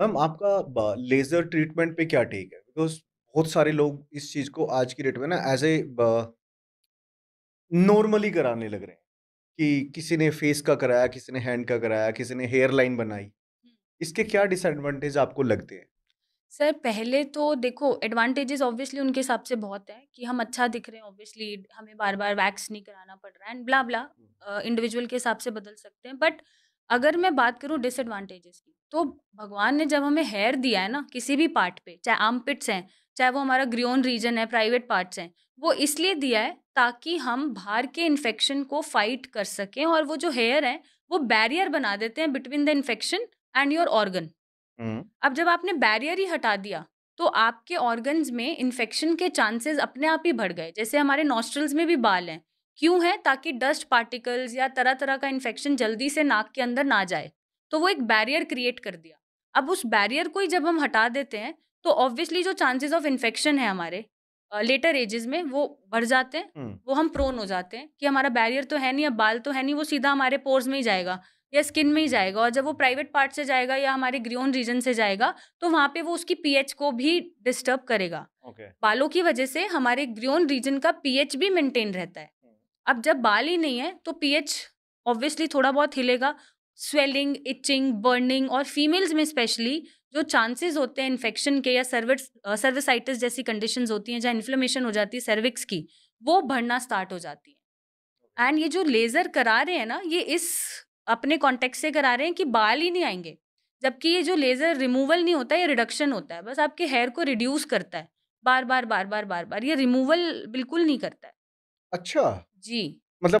Ma'am आपका laser treatment पे क्या ठीक है बिकॉज बहुत सारे लोग इस चीज़ को आज की डेट में ना एज ए नॉर्मली कराने लग रहे हैं कि किसी ने फेस का कराया किसी ने हैंड का कराया किसी ने हेयर लाइन बनाई इसके क्या डिसएडवांटेज आपको लगते हैं सर पहले तो देखो एडवांटेजेस ऑब्वियसली उनके हिसाब से बहुत है कि हम अच्छा दिख रहे हैं ऑब्वियसली हमें बार बार वैक्स नहीं कराना पड़ रहा है एंड ब्ला ब्ला इंडिविजुअल के हिसाब से बदल सकते हैं बट अगर मैं बात करूँ डिसएडवांटेजेस की तो भगवान ने जब हमें हेयर दिया है ना किसी भी पार्ट पे चाहे आम पिट्स हैं चाहे वो हमारा ग्रियोन रीजन है प्राइवेट पार्ट्स हैं वो इसलिए दिया है ताकि हम बाहर के इन्फेक्शन को फाइट कर सकें और वो जो हेयर है वो बैरियर बना देते हैं between the infection and your organ hmm. अब जब आपने बैरियर ही हटा दिया तो आपके ऑर्गन्स में इन्फेक्शन के चांसेस अपने आप ही बढ़ गए जैसे हमारे नॉस्ट्रल्स में भी बाल हैं क्यों है ताकि डस्ट पार्टिकल्स या तरह तरह का इन्फेक्शन जल्दी से नाक के अंदर ना जाए तो वो एक बैरियर क्रिएट कर दिया अब उस बैरियर को ही जब हम हटा देते हैं तो ऑब्वियसली जो चांसेस ऑफ इन्फेक्शन है हमारे लेटर uh, एजेस में वो बढ़ जाते हैं हम्म। वो हम प्रोन हो जाते हैं कि हमारा बैरियर तो है नहीं अब बाल तो है नहीं वो सीधा हमारे पोर्स में ही जाएगा या स्किन में ही जाएगा और जब वो प्राइवेट पार्ट से जाएगा या हमारे ग्रियोन रीजन से जाएगा तो वहाँ पे वो उसकी पीएच को भी डिस्टर्ब करेगा okay. बालों की वजह से हमारे ग्रियोन रीजन का पीएच भी मेंटेन रहता है हम्म। अब जब बाल ही नहीं है तो पीएच ऑब्वियसली थोड़ा बहुत हिलेगा स्वेलिंग इचिंग बर्निंग और फीमेल्स में स्पेशली जो चांसेस होते हैं इन्फेक्शन के या सर्विस सर्विसाइटिस जैसी कंडीशन होती हैं जहाँ इन्फ्लेमेशन हो जाती है सर्विक्स की वो बढ़ना स्टार्ट हो जाती है एंड ये जो लेज़र करा रहे हैं ना ये इस अपने कॉन्टेक्ट से करा रहे हैं कि बाल ही नहीं आएंगे जबकि ये जो लेज़र रिमूवल नहीं होता ये रिडक्शन होता है बस आपके हेयर को रिड्यूस करता है बार बार बार बार बार बार ये रिमूवल बिल्कुल नहीं करता है अच्छा जी मतलब